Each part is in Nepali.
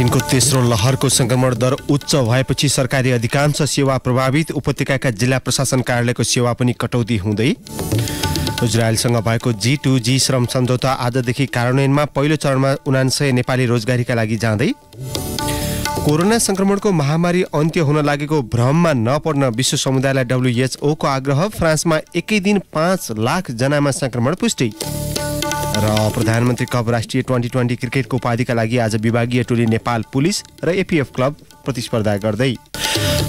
कोभिड नाइन्टिनको तेस्रो लहरको संक्रमण दर उच्च भएपछि सरकारी अधिकांश सेवा प्रभावित उपत्यका जिल्ला प्रशासन कार्यालयको सेवा पनि कटौती हुँदै इजरायलसँग भएको जी टू जी श्रम सम्झौता आजदेखि कार्यान्वयनमा पहिलो चरणमा उनान्सय नेपाली रोजगारीका लागि जाँदै कोरोना संक्रमणको महामारी अन्त्य हुन लागेको भ्रममा नपर्न विश्व समुदायलाई डब्लुएचओको आग्रह फ्रान्समा एकै दिन पाँच लाख जनामा संक्रमण पुष्टि र प्रधानमन्त्री कप राष्ट्रिय ट्वेन्टी ट्वेन्टी क्रिकेटको उपाधिका लागि आज विभागीय टोली नेपाल पुलिस र एपिएफ क्लब प्रतिस्पर्धा गर्दै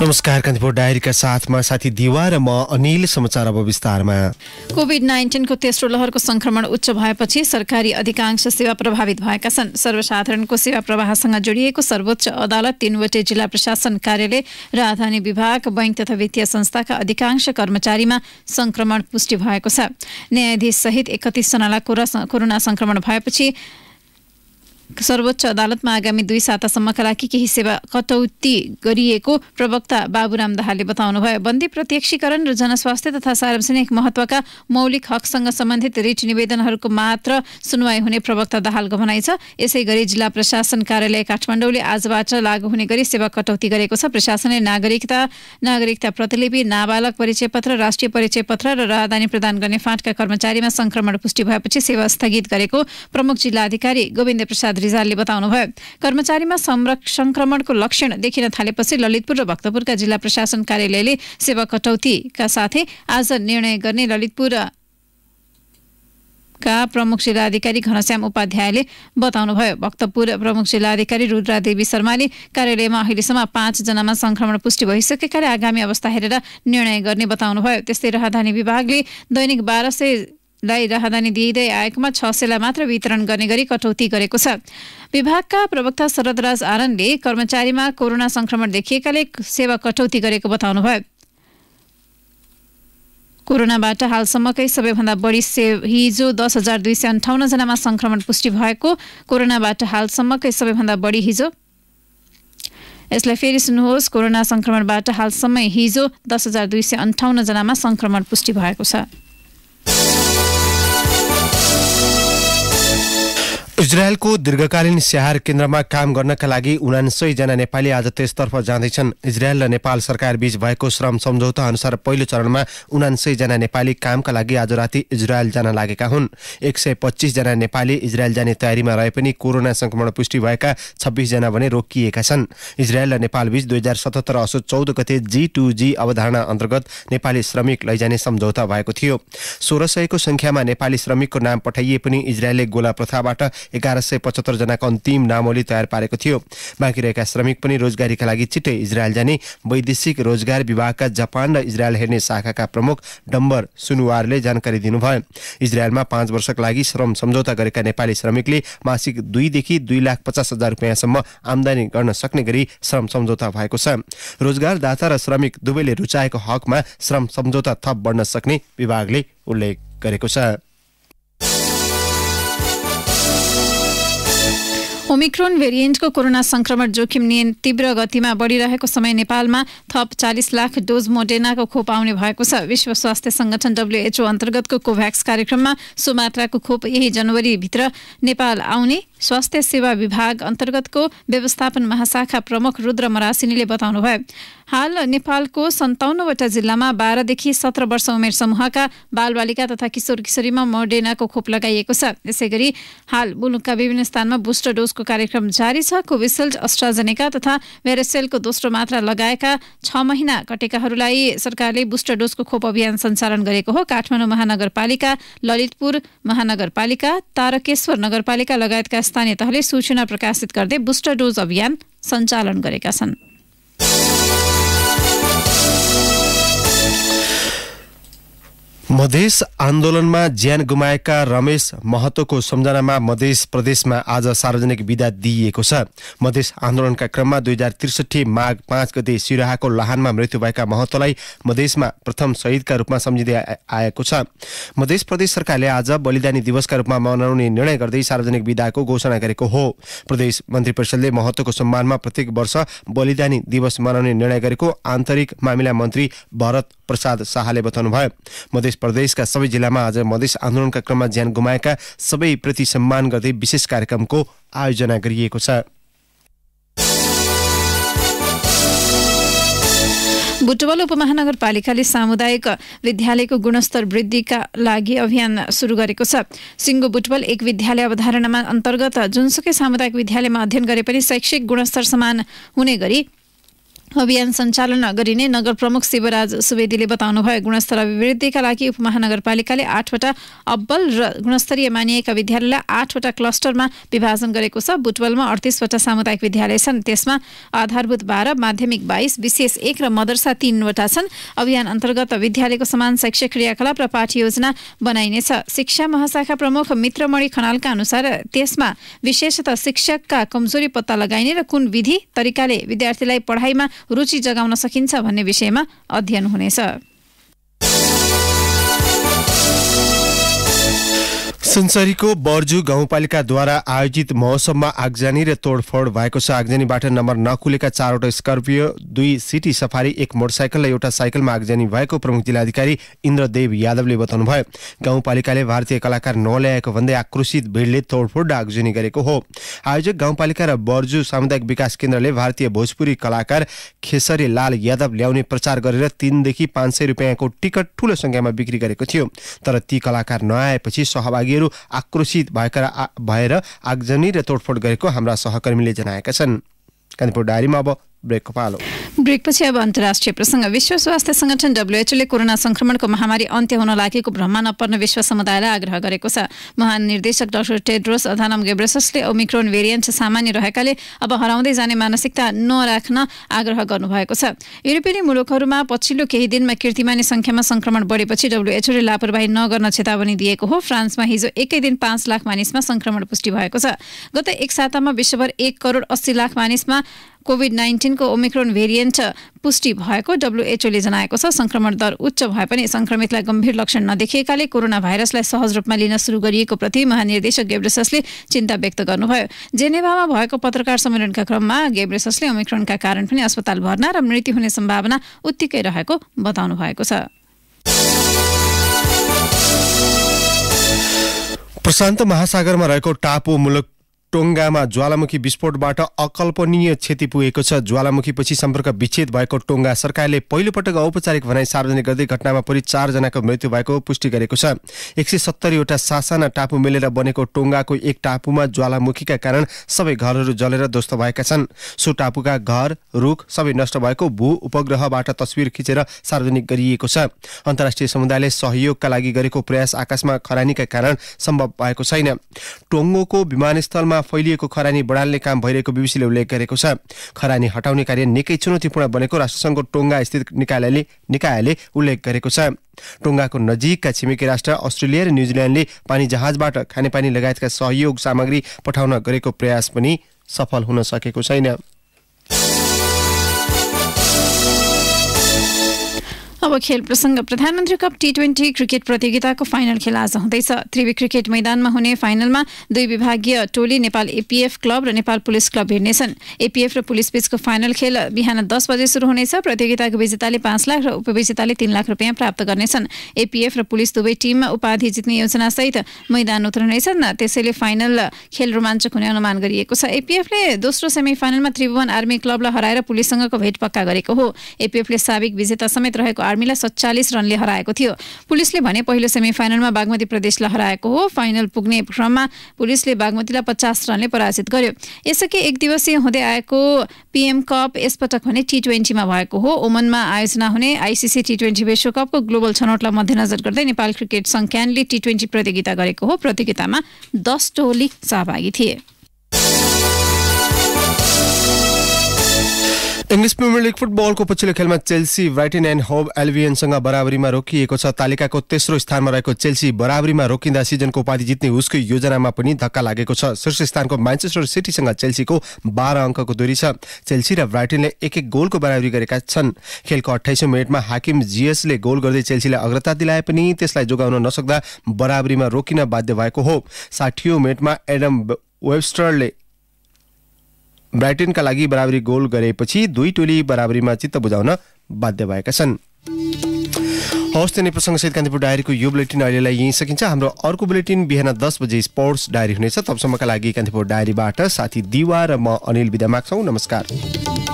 नमस्कार कान्तिपुर डायरीका साथमा साथी दिवा र म अनिल समाचार अब विस्तारमा कोभिड नाइन्टिनको तेस्रो लहरको संक्रमण उच्च भएपछि सरकारी अधिकांश सेवा प्रभावित भएका छन् सर्वसाधारणको सेवा प्रवाहसँग जोडिएको सर्वोच्च अदालत तीनवटै जिल्ला प्रशासन कार्यालय राजधानी विभाग बैंक तथा वित्तीय संस्थाका अधिकांश कर्मचारीमा संक्रमण पुष्टि भएको छ न्यायाधीश सहित एकतिसजनालाई कोरोना संक्रमण भएपछि सर्वोच्च अदालतमा आगामी दुई सातासम्मका लागि केही सेवा कटौती गरिएको प्रवक्ता बाबुराम दाहालले बताउनुभयो बन्दी प्रत्यक्षीकरण र जनस्वास्थ्य तथा सार्वजनिक महत्वका मौलिक हकसँग सम्बन्धित रिट निवेदनहरूको मात्र सुनवाई हुने प्रवक्ता दाहालको भनाइ छ यसै गरी जिल्ला प्रशासन कार्यालय काठमाडौँले आजबाट लागू हुने गरी सेवा कटौती गरेको छ प्रशासनले नागरिकता नागरिकता प्रतिलिपि नाबालक परिचय पत्र राष्ट्रिय परिचय पत्र र राहदानी प्रदान गर्ने फाँटका कर्मचारीमा संक्रमण पुष्टि भएपछि सेवा स्थगित गरेको प्रमुख जिल्लाधिकारी गोविन्द प्रसाद रिजालले बताउनुभयो कर्मचारीमा संक्रमणको लक्षण देखिन थालेपछि ललितपुर र भक्तपुरका जिल्ला प्रशासन कार्यालयले सेवा कटौतीका साथै आज निर्णय गर्ने ललितपुर का प्रमुख जिल्लाधिकारी घनश्याम उपाध्यायले बताउनुभयो भक्तपुर प्रमुख जिल्लाधिकारी देवी शर्माले कार्यालयमा अहिलेसम्म पाँचजनामा संक्रमण पुष्टि भइसकेकाले आगामी अवस्था हेरेर निर्णय गर्ने बताउनुभयो त्यस्तै राहदानी विभागले दैनिक बाह्र सय लाई राहदानी दिइँदै आएकोमा छ सेला मात्र वितरण गर्ने गरी कटौती गरेको छ विभागका प्रवक्ता शरदराज आरनले कर्मचारीमा कोरोना संक्रमण देखिएकाले सेवा कटौती गरेको बताउनुभयो कोरोनाबाट हालसम्मकै सबैभन्दा बढी से हिजो दस हजार दुई सय अन्ठाउन्नजनामा संक्रमण पुष्टि भएको कोरोनाबाट हालसम्मकै सबैभन्दा बढी हिजो यसलाई फेरि सुन्नुहोस् कोरोना संक्रमणबाट हालसम्म हिजो दस हजार दुई सय अन्ठाउन्नजनामा संक्रमण पुष्टि भएको छ इजरायलको दीर्घकालीन स्याहार केन्द्रमा काम गर्नका लागि उनासयजना नेपाली आज त्यसतर्फ जाँदैछन् इजरायल र नेपाल सरकार बीच भएको श्रम सम्झौता अनुसार पहिलो चरणमा उनासयजना नेपाली कामका लागि आज राति इजरायल जान लागेका हुन् एक सय पच्चिसजना नेपाली इजरायल जाने तयारीमा रहे पनि कोरोना संक्रमण पुष्टि भएका छब्बिसजना भने रोकिएका छन् इजरायल र नेपालबीच दुई हजार सतहत्तर असो चौध गते जी टू जी अवधारणा अन्तर्गत नेपाली श्रमिक लैजाने सम्झौता भएको थियो सोह्र सयको सङ्ख्यामा नेपाली श्रमिकको नाम पठाइए पनि इजरायलले गोला प्रथाबाट एघार सय पचहत्तरजनाको अन्तिम नामावली तयार पारेको थियो बाँकी रहेका श्रमिक पनि रोजगारीका लागि छिट्टै इजरायल जाने वैदेशिक रोजगार विभागका जापान र इजरायल हेर्ने शाखाका प्रमुख डम्बर सुनुवारले जानकारी दिनुभयो इजरायलमा पाँच वर्षको लागि श्रम सम्झौता गरेका नेपाली श्रमिकले मासिक दुईदेखि दुई लाख पचास हजार रुपियाँसम्म आमदानी गर्न सक्ने गरी श्रम सम्झौता भएको छ रोजगारदाता र श्रमिक दुवैले रुचाएको हकमा श्रम सम्झौता थप बढ्न सक्ने विभागले उल्लेख गरेको छ ओमिक्रोन भेरिएन्टको कोरोना संक्रमण जोखिम तीव्र गतिमा बढिरहेको समय नेपालमा थप चालिस लाख डोज मोडेनाको खोप आउने भएको छ विश्व स्वास्थ्य संगठन डब्ल्युएचओ अन्तर्गतको कोभ्याक्स कार्यक्रममा सो मात्राको खोप यही जनवरीभित्र नेपाल आउने स्वास्थ्य सेवा विभाग अन्तर्गतको व्यवस्थापन महाशाखा प्रमुख रुद्र मरासिनीले बताउनुभयो हाल नेपालको सन्ताउन्नवटा जिल्लामा बाह्रदेखि सत्र वर्ष उमेर समूहका बालबालिका तथा किशोर किशोरीमा मोर्डेनाको खोप लगाइएको छ यसै गरी हाल मुलुकका विभिन्न स्थानमा बुस्टर डोजको कार्यक्रम जारी छ कोभिसिल्ड अस्ट्राजेनेका तथा भेरेसेलको दोस्रो मात्रा लगाएका छ महिना कटेकाहरूलाई सरकारले बुस्टर डोजको खोप अभियान सञ्चालन गरेको हो काठमाडौँ महानगरपालिका ललितपुर महानगरपालिका तारकेश्वर नगरपालिका लगायतका स्थानीय तहले सूचना प्रकाशित गर्दै बुस्टर डोज अभियान सञ्चालन गरेका छन् मधेस आन्दोलनमा ज्यान गुमाएका रमेश महतोको सम्झनामा मधेस प्रदेशमा आज सार्वजनिक विदा दिइएको छ मधेस आन्दोलनका क्रममा दुई हजार त्रिसठी माघ पाँच गते सिराहाको लहानमा मृत्यु भएका महतोलाई मधेसमा प्रथम शहीदका रूपमा सम्झिँदै आएको छ मधेस प्रदेश सरकारले आज बलिदानी दिवसका रूपमा मनाउने निर्णय गर्दै सार्वजनिक विदाको घोषणा गरेको हो प्रदेश मन्त्री परिषदले महतोको सम्मानमा प्रत्येक वर्ष बलिदानी दिवस मनाउने निर्णय गरेको आन्तरिक मामिला मन्त्री भरत प्रसाद शाहले बताउनुभयो मधेस प्रदेशका सबै जिल्लामा आज मधेस आन्दोलनका क्रममा ज्यान गुमाएका सबैप्रति सम्मान गर्दै विशेष कार्यक्रमको आयोजना गरिएको छ बुटवल उपमहानगरपालिकाले सामुदायिक विद्यालयको गुणस्तर वृद्धिका लागि अभियान सुरु गरेको छ सिङ्गो बुटवल एक विद्यालय अवधारणामा अन्तर्गत जुनसुकै सामुदायिक विद्यालयमा अध्ययन गरे पनि शैक्षिक गुणस्तर समान हुने गरी अभियान सञ्चालन गरिने नगर प्रमुख शिवराज सुवेदीले बताउनुभयो गुणस्तर अभिवृद्धिका लागि उपमहानगरपालिकाले आठवटा अब्बल र गुणस्तरीय मानिएका विद्यालयलाई आठवटा क्लस्टरमा विभाजन गरेको छ बुटवलमा अडतिसवटा सामुदायिक विद्यालय छन् त्यसमा आधारभूत बाह्र माध्यमिक बाइस विशेष एक र मदरसा तीनवटा छन् अभियान अन्तर्गत विद्यालयको समान शैक्षिक क्रियाकलाप र पाठ योजना बनाइनेछ शिक्षा महाशाखा प्रमुख मित्रमणि खनालका अनुसार त्यसमा विशेषतः शिक्षकका कमजोरी पत्ता लगाइने र कुन विधि तरिकाले विद्यार्थीलाई पढाइमा रुचि जगाउन सकिन्छ भन्ने विषयमा अध्ययन हुनेछ सुनसरीको बर्जु गाउँपालिकाद्वारा आयोजित महोत्सवमा आगजनी र तोडफोड भएको छ आगजनीबाट नम्बर नखुलेका चारवटा स्कर्पियो दुई सिटी सफारी एक मोटरसाइकल र एउटा साइकलमा आगजनी भएको प्रमुख जिल्लाधिकारी इन्द्रदेव यादवले बताउनुभयो गाउँपालिकाले भारतीय कलाकार नल्याएको भन्दै आक्रोशित भिडले तोडफोड र आगजनी गरेको हो आयोजक गाउँपालिका र बर्जु सामुदायिक विकास केन्द्रले भारतीय भोजपुरी कलाकार खेसरी लाल यादव ल्याउने प्रचार गरेर तिनदेखि पाँच सय रुपियाँको टिकट ठुलो सङ्ख्यामा बिक्री गरेको थियो तर ती कलाकार नआएपछि सहभागी व्यक्तिहरू आक्रोशित भएका भएर आगजनी र तोडफोड गरेको हाम्रा सहकर्मीले जनाएका छन् कान्तिपुर डायरीमा अब ब्रेकको पालो ब्रेकपछि अब अन्तर्राष्ट्रिय प्रसङ्ग विश्व स्वास्थ्य संगठन डब्लुएचओले कोरोना संक्रमणको महामारी अन्त्य हुन लागेको भ्रममा नपर्न विश्व समुदायलाई आग्रह गरेको छ महानिर्देशक डाक्टर टेड्रोस अधानम गेब्रेससले ओमिक्रोन भेरिएन्ट सामान्य रहेकाले अब हराउँदै जाने मानसिकता नराख्न आग्रह गर्नुभएको छ युरोपियन मुलुकहरूमा पछिल्लो केही दिनमा किर्तिमानी संख्यामा संक्रमण बढेपछि डब्लुएचओले लापरवाही नगर्न चेतावनी दिएको हो फ्रान्समा हिजो एकै दिन पाँच लाख मानिसमा संक्रमण पुष्टि भएको छ गत एक सातामा विश्वभर एक करोड अस्सी लाख मानिसमा कोभिड नाइन्टिनको ओमिक्रोन भेरिएन्ट भेरिएन्ट पुष्टि भएको डब्लुएचओले जनाएको छ संक्रमण दर उच्च भए पनि संक्रमितलाई गम्भीर लक्षण नदेखिएकाले कोरोना भाइरसलाई सहज रूपमा लिन सुरु गरिएको प्रति महानिर्देशक गेब्रेससले चिन्ता व्यक्त गर्नुभयो जेनेभामा भएको पत्रकार सम्मेलनका क्रममा गेब्रेससले ओमिक्रोनका कारण पनि अस्पताल भर्ना र मृत्यु हुने सम्भावना उत्तिकै रहेको बताउनु भएको छ प्रशान्त महासागरमा रहेको टापु मुलुक टोङ्गामा ज्वालामुखी विस्फोटबाट अकल्पनीय क्षति पुगेको छ ज्वालामुखीपछि सम्पर्क विच्छेद भएको टोङ्गा सरकारले पहिलोपटक औपचारिक भनाई सार्वजनिक गर्दै घटनामा परि चारजनाको मृत्यु भएको पुष्टि गरेको छ एक सय सत्तरीवटा सासाना टापु मिलेर बनेको टोङ्गाको एक टापुमा ज्वालामुखीका कारण सबै घरहरू जलेर ध्वस्त भएका छन् सो टापुका घर रुख सबै नष्ट भएको भू उपग्रहबाट तस्विर खिचेर सार्वजनिक गरिएको छ अन्तर्राष्ट्रिय समुदायले सहयोगका लागि गरेको प्रयास आकाशमा खरानीका कारण सम्भव भएको छैन टोङ्गोको विमानस्थलमा फैलिएको खरानी बढाल्ने काम भइरहेको बिबिसीले उल्लेख गरेको छ खरानी हटाउने कार्य निकै चुनौतीपूर्ण बनेको राष्ट्रसङ्घको टोङ्गा स्थित निकायले निकायले उल्लेख गरेको छ टोङ्गाको नजिकका छिमेकी राष्ट्र अस्ट्रेलिया र न्युजिल्यान्डले पानी जहाजबाट खानेपानी लगायतका सहयोग सामग्री पठाउन गरेको प्रयास पनि सफल हुन सकेको छैन अब खेल प्रसङ्ग प्रधानमन्त्री कप टी ट्वेन्टी क्रिकेट प्रतियोगिताको फाइनल खेल आज हुँदैछ त्रिवी क्रिकेट मैदानमा हुने फाइनलमा दुई विभागीय टोली नेपाल एपिएफ क्लब र नेपाल पुलिस क्लब हिँड्नेछन् एपिएफ र पुलिस बीचको फाइनल खेल बिहान दस बजे सुरु हुनेछ प्रतियोगिताको विजेताले पाँच लाख र उपविजेताले तीन लाख रुपियाँ प्राप्त गर्नेछन् एपिएफ र पुलिस दुवै टिममा उपाधि जित्ने योजनासहित मैदान उत्रनेछन् त्यसैले फाइनल खेल रोमाञ्चक हुने अनुमान गरिएको छ एपिएफले दोस्रो सेमी फाइनलमा त्रिभुवन आर्मी क्लबलाई हराएर पुलिससँगको भेट पक्का गरेको हो एपिएफले साबिक विजेता समेत रहेको आर्मीलाई सत्तालिस रनले हराएको थियो पुलिसले भने पहिलो सेमिफाइनलमा बागमती प्रदेशलाई हराएको हो फाइनल पुग्ने क्रममा पुलिसले बागमतीलाई पचास रनले पराजित गर्यो यसअघि एक दिवसीय हुँदै आएको पिएम कप यसपटक भने टी ट्वेन्टीमा भएको हो ओमनमा आयोजना हुने आइसिसी टी ट्वेन्टी विश्वकपको ग्लोबल छनौटलाई मध्यनजर गर्दै नेपाल क्रिकेट सङ्ख्यानले टी ट्वेन्टी प्रतियोगिता गरेको हो प्रतियोगितामा दस टोली सहभागी थिए इङ्ग्लिस प्रिमियर लिग फुटबलको पछिल्लो खेलमा चेल्सी ब्राइटन एन्ड होब एल्भियनसँग बराबरीमा रोकिएको छ तालिकाको तेस्रो स्थानमा रहेको चेल्सी बराबरीमा रोकिँदा सिजनको उपाधि जित्ने उसको योजनामा पनि धक्का लागेको छ शीर्ष स्थानको म्यान्चेस्टर सिटीसँग चेल्सीको बाह्र अङ्कको दूरी छ चेल्सी र ब्राइटनले एक एक गोलको बराबरी गरेका छन् खेलको अठाइसौँ मिनटमा हाकिम जिएसले गोल गर्दै चेल्सीलाई अग्रता दिलाए पनि त्यसलाई जोगाउन नसक्दा बराबरीमा रोकिन बाध्य भएको हो साठी मिनटमा एडम वेबस्टरले ब्राइटनका लागि बराबरी गोल गरेपछि दुई टोली बराबरीमा चित्त बुझाउन बाध्य भएका छन् हवस् त्यहाँ सहित कान्तिपुर डायरीको यो बुलेटिन अहिलेलाई यहीँ सकिन्छ हाम्रो अर्को बुलेटिन बिहान दस बजे स्पोर्ट्स डायरी हुनेछ तबसम्मका लागि कान्तिपुर डायरीबाट साथी दिवा र म अनिल विदा माग्छौँ नमस्कार